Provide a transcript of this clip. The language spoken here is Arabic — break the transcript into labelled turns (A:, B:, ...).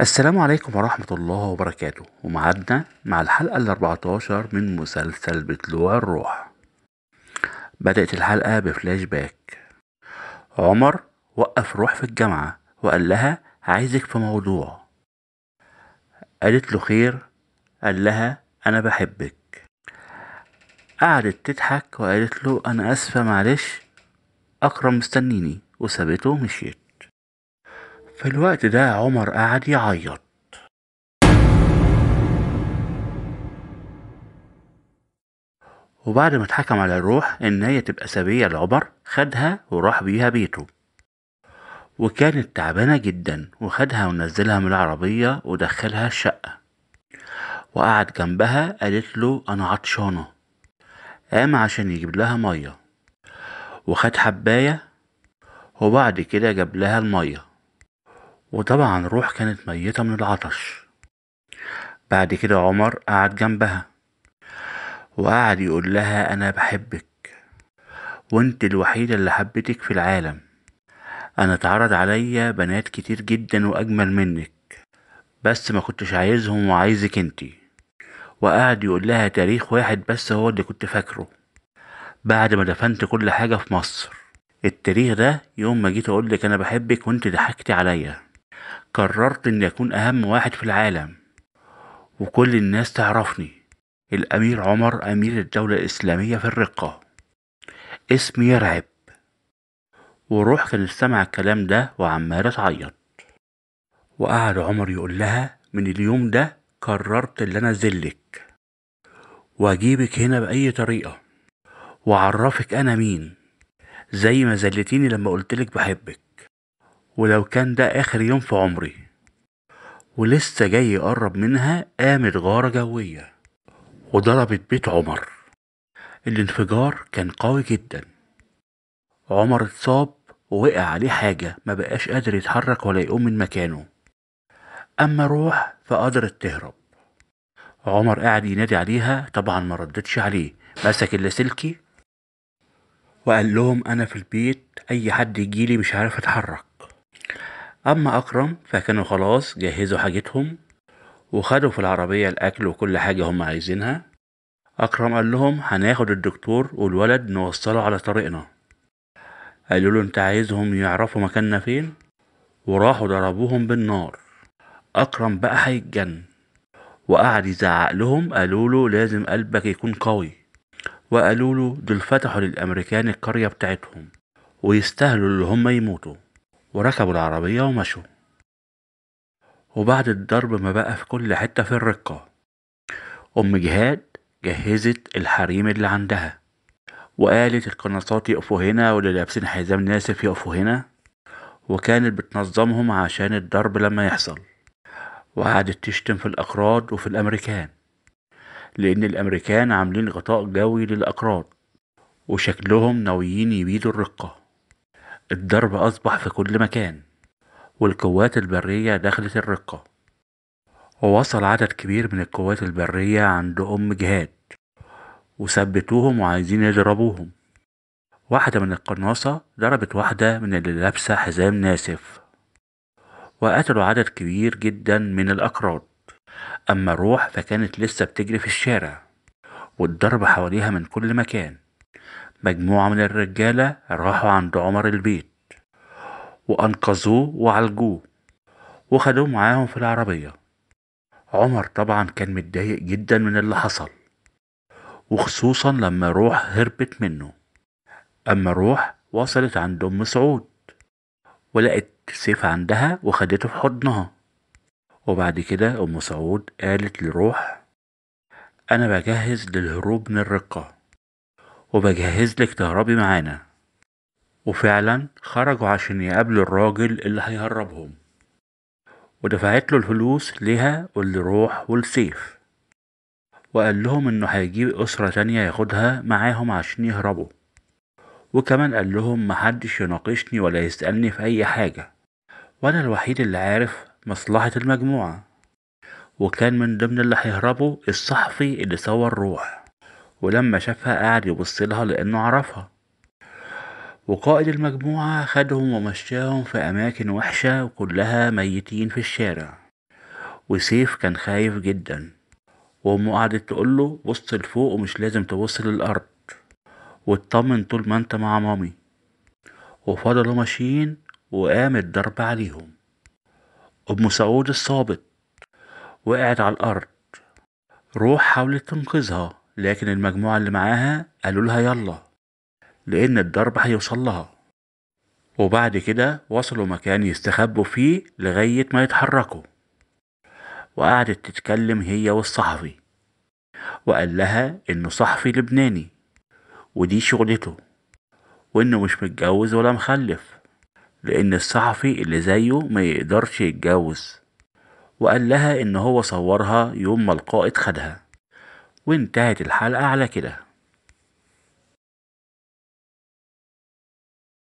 A: السلام عليكم ورحمة الله وبركاته ومعدنا مع الحلقة ال 14 من مسلسل بتلوع الروح بدأت الحلقة بفلاش باك عمر وقف روح في الجامعة وقال لها عايزك في موضوع قالت له خير قال لها أنا بحبك قعدت تضحك وقالت له أنا آسفة معلش أكرم مستنيني وسابته ومشيت في الوقت ده عمر قعد يعيط وبعد ما اتحكم على الروح ان هي تبقى سبية لعمر خدها وراح بيها بيته وكانت تعبانة جدا وخدها ونزلها من العربية ودخلها الشقة وقعد جنبها قالت له انا عطشانة قام عشان يجيب لها مية وخد حباية وبعد كده جاب لها المية وطبعا روح كانت ميتة من العطش بعد كده عمر قعد جنبها وقعد يقول لها أنا بحبك وانت الوحيدة اللي حبتك في العالم أنا اتعرض عليا بنات كتير جدا وأجمل منك بس ما كنتش عايزهم وعايزك انتي وقعد يقول لها تاريخ واحد بس هو اللي كنت فاكره بعد ما دفنت كل حاجة في مصر التاريخ ده يوم ما جيت أقولك أنا بحبك وانت ضحكتي عليا قررت اني أكون أهم واحد في العالم وكل الناس تعرفني الأمير عمر أمير الدولة الإسلامية في الرقة اسمي يرعب وروح كانت سمع الكلام ده وعمالة تعيط وقعد عمر يقول لها من اليوم ده قررت اللي أنا أذلك وأجيبك هنا بأي طريقة وأعرفك أنا مين زي ما زلتيني لما قلتلك بحبك ولو كان ده آخر يوم في عمري ولسه جاي يقرب منها قامت غارة جوية وضربت بيت عمر الانفجار كان قوي جدا عمر اتصاب ووقع عليه حاجة ما بقاش قادر يتحرك ولا يقوم من مكانه أما روح فقدرت تهرب عمر قاعد ينادي عليها طبعا ما ردتش عليه مسك اللاسلكي وقال لهم أنا في البيت أي حد يجيلي مش عارف أتحرك أما أكرم فكانوا خلاص جهزوا حاجتهم وخدوا في العربية الأكل وكل حاجة هم عايزينها أكرم قال لهم هناخد الدكتور والولد نوصله على طريقنا قالوا له انت عايزهم يعرفوا مكاننا فين وراحوا ضربوهم بالنار أكرم بقى هيتجن وقعد يزعق لهم قالوا له لازم قلبك يكون قوي وقالوا له دول فتحوا للأمريكان القرية بتاعتهم ويستاهلوا اللي هم يموتوا وركبوا العربية ومشوا وبعد الضرب ما بقى في كل حتة في الرقة أم جهاد جهزت الحريم اللي عندها وقالت القناصات يقفوا هنا واللي لابسين حزام ناسف يقفوا هنا وكانت بتنظمهم عشان الضرب لما يحصل وقعدت تشتم في الأقراض وفي الأمريكان لأن الأمريكان عاملين غطاء جوي للأقراض وشكلهم ناويين يبيدوا الرقة الضرب أصبح في كل مكان والقوات البرية دخلت الرقة ووصل عدد كبير من القوات البرية عند أم جهاد وثبتوهم وعايزين يضربوهم واحدة من القناصة ضربت واحدة من اللي لابسة حزام ناسف وقتلوا عدد كبير جدا من الأكراد أما روح فكانت لسه بتجري في الشارع والضرب حواليها من كل مكان مجموعة من الرجالة راحوا عند عمر البيت وأنقذوه وعالجوه وخدوه معاهم في العربية عمر طبعا كان متضايق جدا من اللي حصل وخصوصا لما روح هربت منه أما روح وصلت عند أم سعود ولقت سيف عندها وخدته في حضنها وبعد كده أم سعود قالت لروح أنا بجهز للهروب من الرقة وبجهز لك تهربي معانا وفعلا خرجوا عشان يقابلوا الراجل اللي هيهربهم ودفعت له الفلوس ليها والروح والسيف وقال لهم انه هيجيب اسرة تانية ياخدها معاهم عشان يهربوا وكمان قال لهم محدش يناقشني ولا يسألني في اي حاجة وانا الوحيد اللي عارف مصلحة المجموعة وكان من ضمن اللي هيهربوا الصحفي اللي صور روح ولما شافها قعد يبصلها لأنه عرفها وقائد المجموعة خدهم ومشاهم في أماكن وحشة وكلها ميتين في الشارع وسيف كان خايف جدا وأمه قعدت تقوله بص لفوق ومش لازم تبص للأرض واطمن طول ما انت مع مامي وفضلوا ماشيين وقام الضرب عليهم أم سعود الصابت وقعت على الأرض روح حاولت تنقذها لكن المجموعة اللي معاها قالوا لها يلا لأن الضرب هيوصل لها وبعد كده وصلوا مكان يستخبوا فيه لغاية ما يتحركوا وقعدت تتكلم هي والصحفي وقال لها إنه صحفي لبناني ودي شغلته وإنه مش متجوز ولا مخلف لأن الصحفي اللي زيه ما يقدرش يتجوز وقال لها إن هو صورها يوم ما القائد خدها وانتهت الحلقة على كده